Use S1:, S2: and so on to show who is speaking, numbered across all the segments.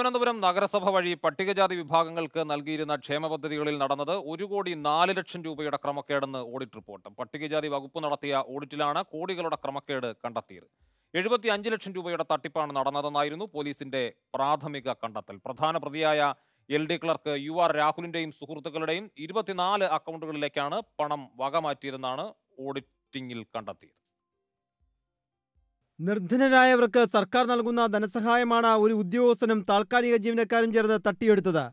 S1: പരപ്പനന്തപുരം നഗരസഭ വഴി പട്ടികജാതി വിഭാഗങ്ങൾക്ക് നൽകിയിരുന്ന ക്ഷേമ പദ്ധതികളിൽ നടന്നത് ഒരു കോടി നാല് ലക്ഷം രൂപയുടെ ക്രമക്കേടെന്ന് ഓഡിറ്റ് റിപ്പോർട്ട് പട്ടികജാതി വകുപ്പ് നടത്തിയ ഓഡിറ്റിലാണ് കോടികളുടെ ക്രമക്കേട് കണ്ടെത്തിയത് എഴുപത്തി അഞ്ച് ലക്ഷം രൂപയുടെ തട്ടിപ്പാണ് നടന്നതെന്നായിരുന്നു പോലീസിന്റെ പ്രാഥമിക കണ്ടെത്തൽ പ്രധാന പ്രതിയായ L D clerk U R രാഹുലിന്റെയും സുഹൃത്തുക്കളുടെയും ഇരുപത്തിനാല് അക്കൗണ്ടുകളിലേക്കാണ് പണം വകമാറ്റിയതെന്നാണ് ഓഡിറ്റിംഗിൽ കണ്ടെത്തിയത്
S2: നിർധനരായവർക്ക് സർക്കാർ നൽകുന്ന ധനസഹായമാണ് ഒരു ഉദ്യോഗസ്ഥനും താൽക്കാലിക ജീവനക്കാരും ചേർന്ന് തട്ടിയെടുത്തത്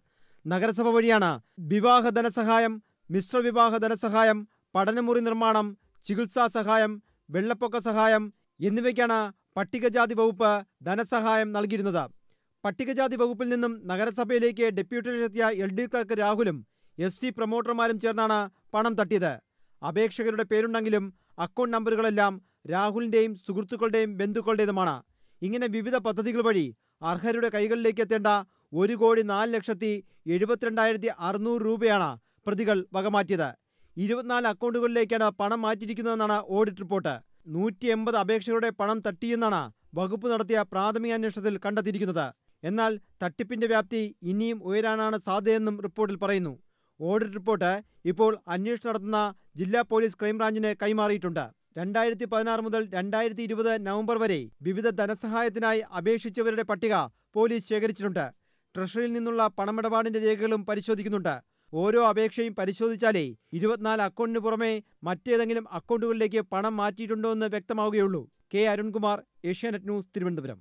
S2: നഗരസഭ വഴിയാണ് വിവാഹ ധനസഹായം മിശ്ര വിവാഹ ധനസഹായം പഠനമുറി നിർമ്മാണം ചികിത്സാ സഹായം വെള്ളപ്പൊക്ക സഹായം എന്നിവയ്ക്കാണ് പട്ടികജാതി വകുപ്പ് ധനസഹായം നൽകിയിരുന്നത് പട്ടികജാതി വകുപ്പിൽ നിന്നും നഗരസഭയിലേക്ക് ഡെപ്യൂട്ടേഷനെത്തിയ എൽ ഡി ക്ലർക്ക് രാഹുലും എസ് സി പ്രൊമോട്ടർമാരും ചേർന്നാണ് പണം തട്ടിയത് അപേക്ഷകരുടെ പേരുണ്ടെങ്കിലും അക്കൗണ്ട് നമ്പറുകളെല്ലാം രാഹുലിൻ്റെയും സുഹൃത്തുക്കളുടെയും ബന്ധുക്കളുടേതുമാണ് ഇങ്ങനെ വിവിധ പദ്ധതികൾ വഴി അർഹരുടെ കൈകളിലേക്ക് എത്തേണ്ട ഒരു കോടി നാല് ലക്ഷത്തി എഴുപത്തിരണ്ടായിരത്തി അറുന്നൂറ് രൂപയാണ് പ്രതികൾ വകമാറ്റിയത് ഇരുപത്തിനാല് അക്കൗണ്ടുകളിലേക്കാണ് പണം മാറ്റിയിരിക്കുന്നതെന്നാണ് ഓഡിറ്റ് റിപ്പോർട്ട് നൂറ്റി എൺപത് അപേക്ഷകരുടെ പണം തട്ടിയെന്നാണ് വകുപ്പ് നടത്തിയ പ്രാഥമിക അന്വേഷണത്തിൽ കണ്ടെത്തിയിരിക്കുന്നത് എന്നാൽ തട്ടിപ്പിന്റെ വ്യാപ്തി ഇനിയും ഉയരാനാണ് സാധ്യതയെന്നും റിപ്പോർട്ടിൽ പറയുന്നു ഓഡിറ്റ് റിപ്പോർട്ട് ഇപ്പോൾ അന്വേഷണം നടത്തുന്ന ജില്ലാ പോലീസ് ക്രൈംബ്രാഞ്ചിന് കൈമാറിയിട്ടുണ്ട് രണ്ടായിരത്തി പതിനാറ് മുതൽ രണ്ടായിരത്തി ഇരുപത് നവംബർ വരെ വിവിധ ധനസഹായത്തിനായി അപേക്ഷിച്ചവരുടെ പട്ടിക പോലീസ് ശേഖരിച്ചിട്ടുണ്ട് ട്രഷറിയിൽ നിന്നുള്ള പണമിടപാടിന്റെ രേഖകളും പരിശോധിക്കുന്നുണ്ട് ഓരോ അപേക്ഷയും പരിശോധിച്ചാലേ ഇരുപത്തിനാല് അക്കൗണ്ടിന് പുറമെ മറ്റേതെങ്കിലും അക്കൗണ്ടുകളിലേക്ക് പണം മാറ്റിയിട്ടുണ്ടോ എന്ന് വ്യക്തമാവുകയുള്ളൂ കെ അരുൺകുമാർ ഏഷ്യാനെറ്റ് ന്യൂസ് തിരുവനന്തപുരം